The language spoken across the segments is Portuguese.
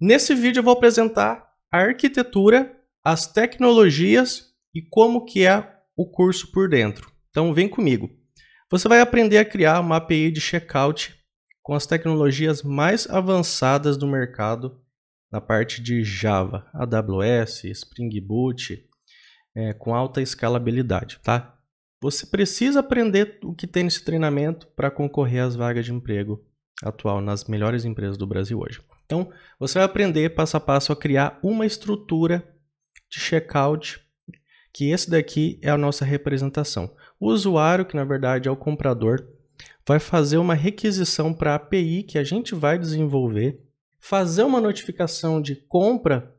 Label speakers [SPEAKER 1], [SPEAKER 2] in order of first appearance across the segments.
[SPEAKER 1] Nesse vídeo eu vou apresentar a arquitetura, as tecnologias e como que é o curso por dentro. Então vem comigo. Você vai aprender a criar uma API de checkout com as tecnologias mais avançadas do mercado na parte de Java, AWS, Spring Boot, é, com alta escalabilidade, tá? Você precisa aprender o que tem nesse treinamento para concorrer às vagas de emprego atual nas melhores empresas do Brasil hoje. Então, você vai aprender passo a passo a criar uma estrutura de checkout, que esse daqui é a nossa representação. O usuário, que na verdade é o comprador, vai fazer uma requisição para a API que a gente vai desenvolver, fazer uma notificação de compra,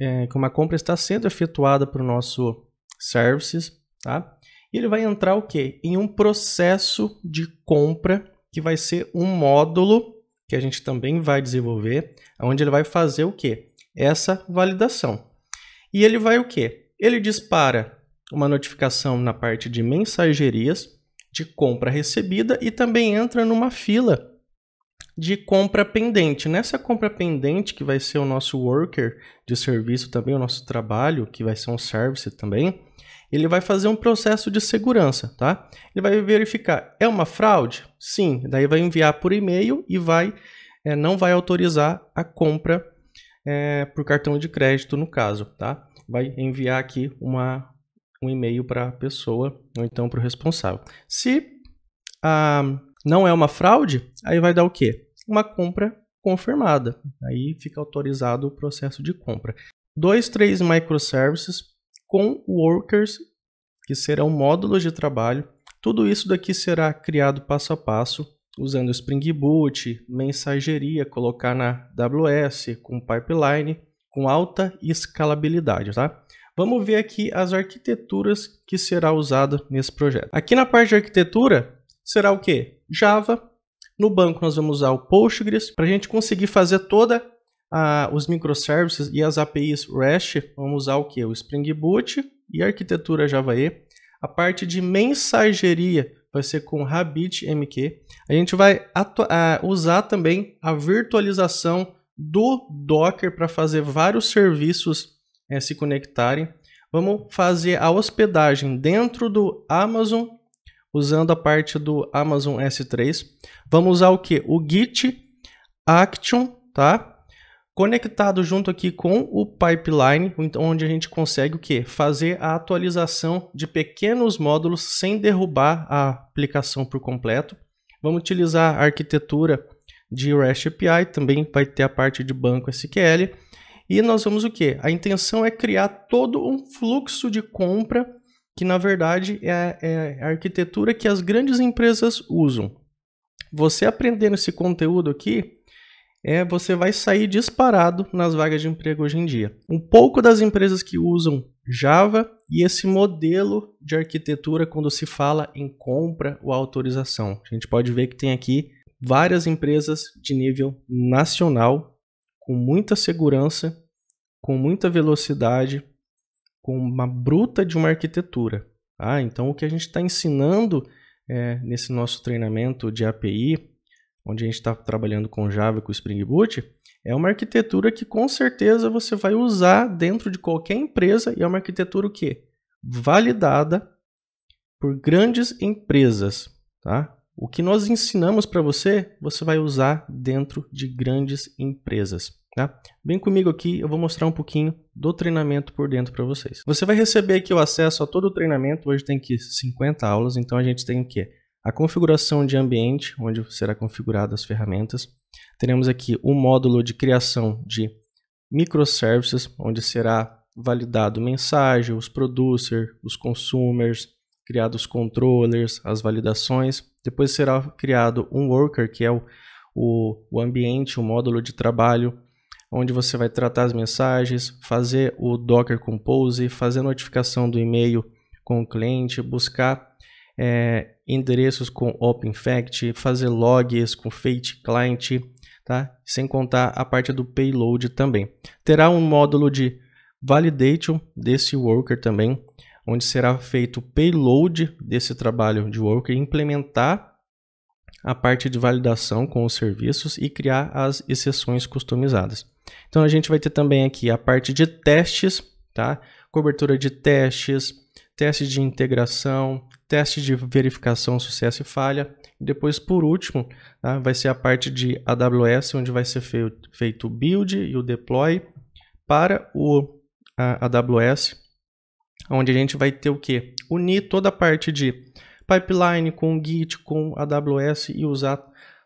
[SPEAKER 1] é, que uma compra está sendo efetuada para o nosso services, tá? E ele vai entrar o quê? Em um processo de compra que vai ser um módulo que a gente também vai desenvolver, onde ele vai fazer o que? Essa validação. E ele vai o que? Ele dispara uma notificação na parte de mensagerias de compra recebida e também entra numa fila de compra pendente. Nessa compra pendente, que vai ser o nosso worker de serviço também, o nosso trabalho, que vai ser um service também, ele vai fazer um processo de segurança, tá? Ele vai verificar, é uma fraude? Sim, daí vai enviar por e-mail e vai é, não vai autorizar a compra é, por cartão de crédito no caso, tá? Vai enviar aqui uma, um e-mail para a pessoa ou então para o responsável. Se ah, não é uma fraude, aí vai dar o quê? Uma compra confirmada. Aí fica autorizado o processo de compra. Dois, três microservices com workers, que serão módulos de trabalho. Tudo isso daqui será criado passo a passo, usando Spring Boot, mensageria, colocar na AWS, com pipeline, com alta escalabilidade, tá? Vamos ver aqui as arquiteturas que será usada nesse projeto. Aqui na parte de arquitetura, será o que? Java. No banco nós vamos usar o Postgres para a gente conseguir fazer toda a, os microservices e as APIs REST, vamos usar o que? O Spring Boot e a arquitetura JavaE. A parte de mensageria vai ser com RabbitMQ. A gente vai a, usar também a virtualização do Docker para fazer vários serviços é, se conectarem. Vamos fazer a hospedagem dentro do Amazon, usando a parte do Amazon S3. Vamos usar o que? O Git Action, tá? conectado junto aqui com o pipeline, então, onde a gente consegue o que? Fazer a atualização de pequenos módulos sem derrubar a aplicação por completo. Vamos utilizar a arquitetura de REST API, também vai ter a parte de banco SQL. E nós vamos o que? A intenção é criar todo um fluxo de compra que na verdade é, é a arquitetura que as grandes empresas usam. Você aprendendo esse conteúdo aqui, é você vai sair disparado nas vagas de emprego hoje em dia. Um pouco das empresas que usam Java e esse modelo de arquitetura quando se fala em compra ou autorização. A gente pode ver que tem aqui várias empresas de nível nacional com muita segurança, com muita velocidade, com uma bruta de uma arquitetura. Ah, então o que a gente está ensinando é, nesse nosso treinamento de API onde a gente está trabalhando com Java e com Spring Boot, é uma arquitetura que com certeza você vai usar dentro de qualquer empresa e é uma arquitetura o quê? Validada por grandes empresas, tá? O que nós ensinamos para você, você vai usar dentro de grandes empresas. Tá? Vem comigo aqui, eu vou mostrar um pouquinho do treinamento por dentro para vocês. Você vai receber aqui o acesso a todo o treinamento, hoje tem aqui 50 aulas, então a gente tem o quê? a configuração de ambiente, onde será configuradas as ferramentas. Teremos aqui o um módulo de criação de microservices, onde será validado mensagem, os producer, os consumers, criados controllers, as validações. Depois será criado um worker, que é o, o, o ambiente, o módulo de trabalho, onde você vai tratar as mensagens, fazer o Docker Compose, fazer a notificação do e-mail com o cliente, buscar é, endereços com OpenFact, fazer logs com Fate Client, tá? sem contar a parte do payload também. Terá um módulo de validation desse worker também, onde será feito o payload desse trabalho de worker, implementar a parte de validação com os serviços e criar as exceções customizadas. Então a gente vai ter também aqui a parte de testes, tá? Cobertura de testes, testes de integração, teste de verificação, sucesso e falha. E depois, por último, tá? vai ser a parte de AWS, onde vai ser feito o build e o deploy para o AWS, onde a gente vai ter o que? Unir toda a parte de pipeline com Git, com AWS e usar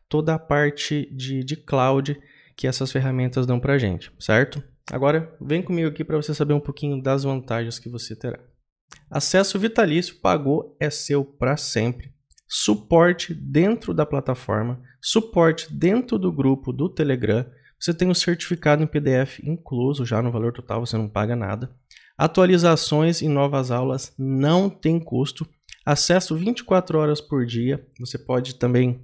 [SPEAKER 1] toda a parte de, de cloud que essas ferramentas dão para a gente, certo? Agora, vem comigo aqui para você saber um pouquinho das vantagens que você terá. Acesso vitalício, pagou, é seu para sempre. Suporte dentro da plataforma, suporte dentro do grupo do Telegram. Você tem o um certificado em PDF incluso já no valor total, você não paga nada. Atualizações e novas aulas não tem custo. Acesso 24 horas por dia. Você pode também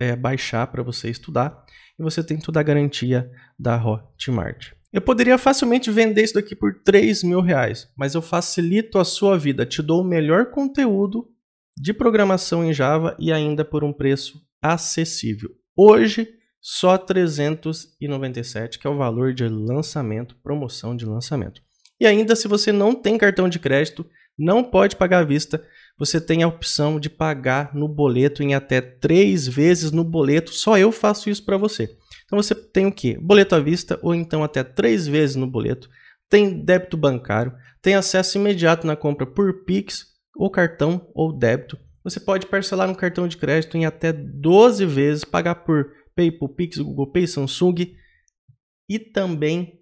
[SPEAKER 1] é, baixar para você estudar. E você tem toda a garantia da Hotmart. Eu poderia facilmente vender isso daqui por 3 mil reais, mas eu facilito a sua vida, te dou o melhor conteúdo de programação em Java e ainda por um preço acessível. Hoje, só 397, que é o valor de lançamento, promoção de lançamento. E ainda, se você não tem cartão de crédito, não pode pagar à vista, você tem a opção de pagar no boleto em até três vezes no boleto. Só eu faço isso para você. Então você tem o que? Boleto à vista ou então até três vezes no boleto, tem débito bancário, tem acesso imediato na compra por Pix ou cartão ou débito. Você pode parcelar um cartão de crédito em até 12 vezes, pagar por PayPal, Pix, Google Pay, Samsung e também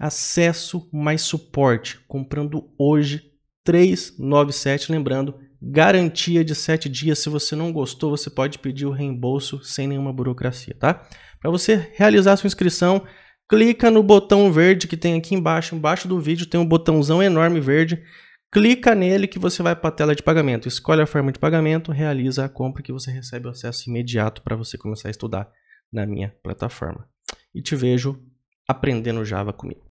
[SPEAKER 1] acesso mais suporte, comprando hoje 397, lembrando, garantia de 7 dias. Se você não gostou, você pode pedir o reembolso sem nenhuma burocracia, tá? Para você realizar sua inscrição, clica no botão verde que tem aqui embaixo, embaixo do vídeo tem um botãozão enorme verde. Clica nele que você vai para a tela de pagamento. Escolhe a forma de pagamento, realiza a compra que você recebe o acesso imediato para você começar a estudar na minha plataforma. E te vejo aprendendo Java comigo.